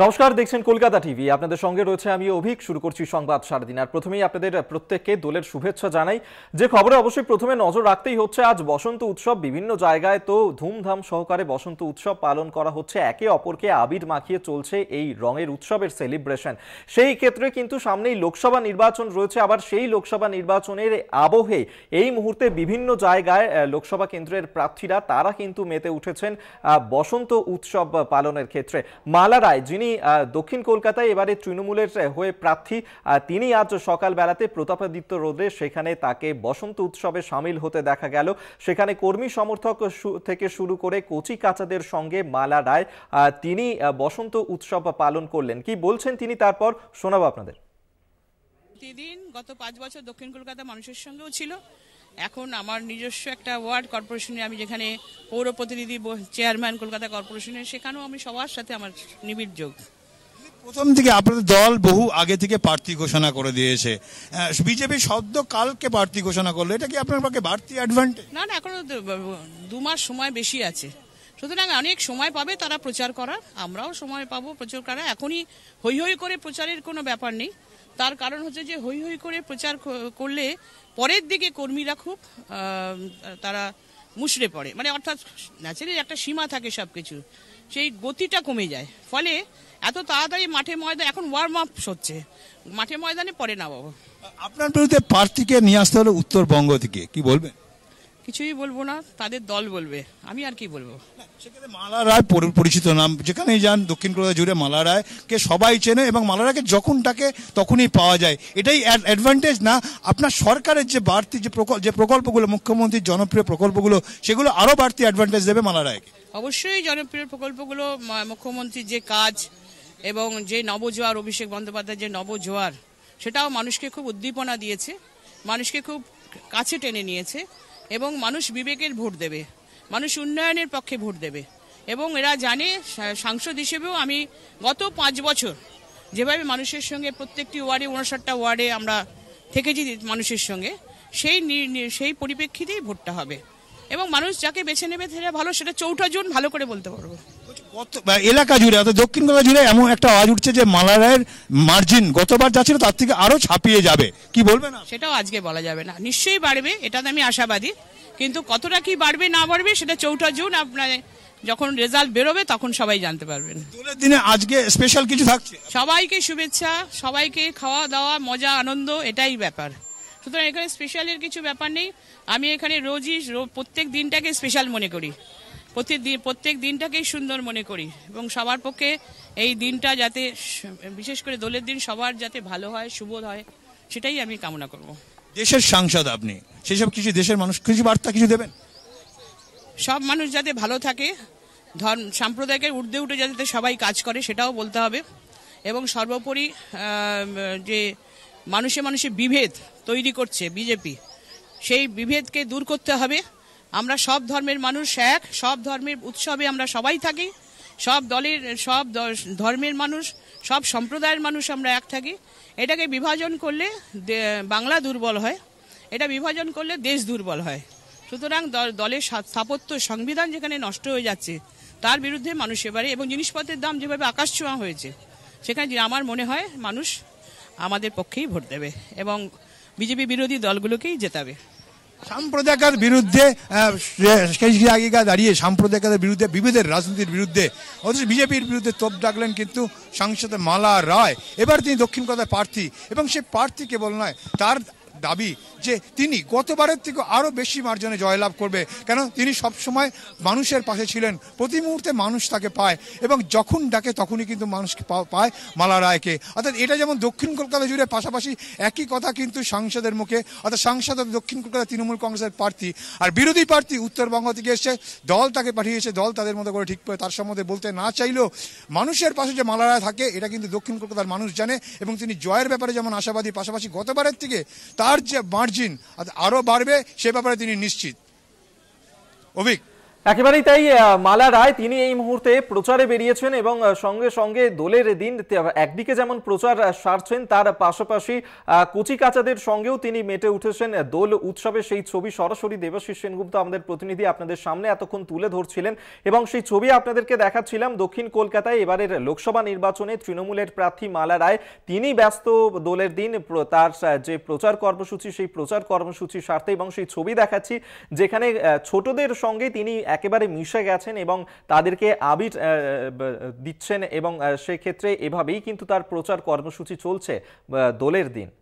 নমস্কার দেখছেন কলকাতা টিভি আপনাদের সঙ্গে রয়েছে আমি অভিক শুরু করছি সংবাদ সারাদিন আর প্রথমেই আপনাদের প্রত্যেককে দোলের শুভেচ্ছা জানাই যে খবরে অবশ্যই প্রথমে নজর রাখতেই হচ্ছে আজ বসন্ত উৎসব বিভিন্ন জায়গায় তো ধুমধাম সহকারে বসন্ত উৎসব পালন করা হচ্ছে একে অপরকে আবির মাখিয়ে চলছে এই রঙের উৎসবের সেলিব্রেশন সেই ক্ষেত্রে কিন্তু সামনেই লোকসভা নির্বাচন রয়েছে আবার সেই লোকসভা নির্বাচনের আবহে এই মুহূর্তে বিভিন্ন জায়গায় লোকসভা কেন্দ্রের প্রার্থীরা তারা কিন্তু মেতে উঠেছেন বসন্ত উৎসব পালনের ক্ষেত্রে মালা রায় যিনি তিনি দক্ষিণ কলকাতায় এবারে তৃণমূলের হয়ে প্রার্থী তিনি আজ সকালবেলাতে প্রতাপাদিত্য রোদে সেখানে তাকে বসন্ত উৎসবে সামিল হতে দেখা গেল সেখানে কর্মী সমর্থক থেকে শুরু করে কচি কাচাদের সঙ্গে মালা রায় তিনি বসন্ত উৎসব পালন করলেন কি বলছেন তিনি তারপর শোনাবো আপনাদের প্রতিদিন গত পাঁচ বছর দক্ষিণ কলকাতা মানুষের সঙ্গেও ছিল এখন আমার নিজস্ব একটা ওয়ার্ড কর্পোরেশনে আমি যেখানে পৌর প্রতিনিধি চেয়ারম্যান কলকাতা কর্পোরেশনে সেখানেও আমি সবার সাথে আমার নিবিড় যোগ প্রথম থেকে আপনাদের দল বহু আগে থেকে প্রার্থী ঘোষণা করে দিয়েছে বিজেপি সদ্য কালকে প্রার্থী ঘোষণা করলো এটা কি আপনার পক্ষে বাড়তি অ্যাডভান্টেজ না না এখনো দু মাস সময় বেশি আছে সুতরাং অনেক সময় পাবে তারা প্রচার করার আমরাও সময় পাবো প্রচার করার এখনই হৈ হৈ করে প্রচারের কোনো ব্যাপার নেই তার কারণ হচ্ছে যে হৈ হৈ করে প্রচার করলে পরের দিকে কর্মীরা খুব তারা মুশড়ে পড়ে মানে অর্থাৎ ন্যাচারালি একটা সীমা থাকে সব কিছু সেই গতিটা কমে যায় ফলে এত তাড়াতাড়ি মাঠে ময়দান এখন ওয়ার্ম আপ হচ্ছে মাঠে ময়দানে পরে না বাবা আপনার বিরুদ্ধে প্রার্থীকে নিয়ে আসতে হলে উত্তরবঙ্গ থেকে কি বলবেন কিছুই বলবো না তাদের দল বলবে আমি আর কি বলবো সেখানে মালা রায় পরিচিত নাম যেখানেই যান দক্ষিণ কলকাতা জুড়ে মালা কে সবাই চেনে এবং মালা রায়কে যখন ডাকে তখনই পাওয়া যায় এটাই অ্যাডভান্টেজ না আপনার সরকারের যে বাড়তি যে প্রকল্প যে প্রকল্পগুলো মুখ্যমন্ত্রীর জনপ্রিয় প্রকল্পগুলো সেগুলো আরও বাড়তি অ্যাডভান্টেজ দেবে মালা রায়কে অবশ্যই জনপ্রিয় প্রকল্পগুলো মুখ্যমন্ত্রীর যে কাজ এবং যে নবজোয়ার অভিষেক বন্দ্যোপাধ্যায় যে নবজোয়ার সেটাও মানুষকে খুব উদ্দীপনা দিয়েছে মানুষকে খুব কাছে টেনে নিয়েছে এবং মানুষ বিবেকের ভোট দেবে মানুষ উন্নয়নের পক্ষে ভোট দেবে এবং এরা জানে সাংসদ হিসেবেও আমি গত পাঁচ বছর যেভাবে মানুষের সঙ্গে প্রত্যেকটি ওয়ার্ডে উনষাটটা ওয়ার্ডে আমরা থেকেছি মানুষের সঙ্গে সেই সেই পরিপ্রেক্ষিতেই ভোটটা হবে এবং মানুষ যাকে বেছে নেবে সেটা ভালো সেটা চৌঠা জুন ভালো করে বলতে পারবো কত এলাকা জুড়ে অর্থাৎ দক্ষিণ কলকাতা জুড়ে এমন একটা আওয়াজ উঠছে যে মালারায়ের মার্জিন গতবার যা ছিল তার থেকে আরও ছাপিয়ে যাবে কি বলবে না সেটাও আজকে বলা যাবে না নিশ্চয়ই বাড়বে এটাতে আমি আশাবাদী কিন্তু কতটা কি বাড়বে না বাড়বে সেটা চৌঠা জুন আপনার যখন রেজাল্ট বেরোবে তখন সবাই জানতে পারবেন দিনে আজকে স্পেশাল কিছু থাকছে সবাইকে শুভেচ্ছা সবাইকে খাওয়া দাওয়া মজা আনন্দ এটাই ব্যাপার সুতরাং এখানে স্পেশালের কিছু ব্যাপার নেই আমি এখানে রোজই প্রত্যেক দিনটাকে স্পেশাল মনে করি প্রতিদিন প্রত্যেক দিনটাকেই সুন্দর মনে করি এবং সবার পক্ষে এই দিনটা যাতে বিশেষ করে দোলের দিন সবার যাতে ভালো হয় শুভ হয় সেটাই আমি কামনা করব দেশের সাংসদ আপনি সেসব কিছু দেশের মানুষ কিছু বার্তা কিছু দেবেন সব মানুষ যাতে ভালো থাকে ধর্ম সাম্প্রদায়িকের ঊর্ধ্বে উঠে যাতে সবাই কাজ করে সেটাও বলতে হবে এবং সর্বোপরি যে মানুষে মানুষে বিভেদ তৈরি করছে বিজেপি সেই বিভেদকে দূর করতে হবে আমরা সব ধর্মের মানুষ এক সব ধর্মের উৎসবে আমরা সবাই থাকি সব দলের সব ধর্মের মানুষ সব সম্প্রদায়ের মানুষ আমরা এক থাকি এটাকে বিভাজন করলে বাংলা দুর্বল হয় এটা বিভাজন করলে দেশ দুর্বল হয় সুতরাং দলের স্থাপত্য সংবিধান যেখানে নষ্ট হয়ে যাচ্ছে তার বিরুদ্ধে মানুষ এবারে এবং জিনিসপত্রের দাম যেভাবে আকাশ ছোঁয়া হয়েছে সেখানে আমার মনে হয় মানুষ আমাদের পক্ষেই ভোট দেবে এবং বিজেপি বিরোধী দলগুলোকেই জেতাবে সাম্প্রদায়িকার বিরুদ্ধে আগেকার দাঁড়িয়ে সাম্প্রদায়িকতার বিরুদ্ধে বিভেদের রাজনীতির বিরুদ্ধে অথচ বিজেপির বিরুদ্ধে তোপ ডাকলেন কিন্তু সাংসদ মালা রায় এবার তিনি দক্ষিণ কথায় প্রার্থী এবং সে প্রার্থী কেবল নয় তার দাবি যে তিনি গতবারের থেকে আরও বেশি মার্জনে জয়লাভ করবে কেন তিনি সবসময় মানুষের পাশে ছিলেন প্রতি মুহূর্তে মানুষ তাকে পায় এবং যখন ডাকে তখনই কিন্তু মানুষ পায় মালা রায়কে অর্থাৎ এটা যেমন দক্ষিণ কলকাতা জুড়ে পাশাপাশি একই কথা কিন্তু সাংসদের মুখে অর্থাৎ সাংসদ দক্ষিণ কলকাতা তৃণমূল কংগ্রেসের প্রার্থী আর বিরোধী প্রার্থী উত্তরবঙ্গ থেকে এসে দল তাকে পাঠিয়েছে দল তাদের মতো করে ঠিক করে তার সম্বন্ধে বলতে না চাইলেও মানুষের পাশে যে মালা রায় থাকে এটা কিন্তু দক্ষিণ কলকাতার মানুষ জানে এবং তিনি জয়ের ব্যাপারে যেমন আশাবাদী পাশাপাশি গতবারের থেকে তার তার যে মার্জিন আরো বাড়বে সে ব্যাপারে তিনি নিশ্চিত অভিক একেবারেই তাই মালা রায় তিনি এই মুহূর্তে প্রচারে বেরিয়েছেন এবং সঙ্গে সঙ্গে দলের দিন একদিকে যেমন প্রচার সারছেন তার পাশাপাশি কুচিকাচাদের কাচাদের সঙ্গেও তিনি মেটে উঠেছেন দোল উৎসবে সেই ছবি সরাসরি দেবাশিস সেনগুপ্ত আমাদের প্রতিনিধি আপনাদের সামনে এতক্ষণ তুলে ধরছিলেন এবং সেই ছবি আপনাদেরকে দেখাচ্ছিলাম দক্ষিণ কলকাতায় এবারের লোকসভা নির্বাচনে তৃণমূলের প্রার্থী মালা রায় তিনি ব্যস্ত দোলের দিন তার যে প্রচার কর্মসূচি সেই প্রচার কর্মসূচি স্বার্থে এবং সেই ছবি দেখাচ্ছি যেখানে ছোটদের সঙ্গে তিনি একেবারে মিশে গেছেন এবং তাদেরকে আবির দিচ্ছেন এবং সেক্ষেত্রে এভাবেই কিন্তু তার প্রচার কর্মসূচি চলছে দোলের দিন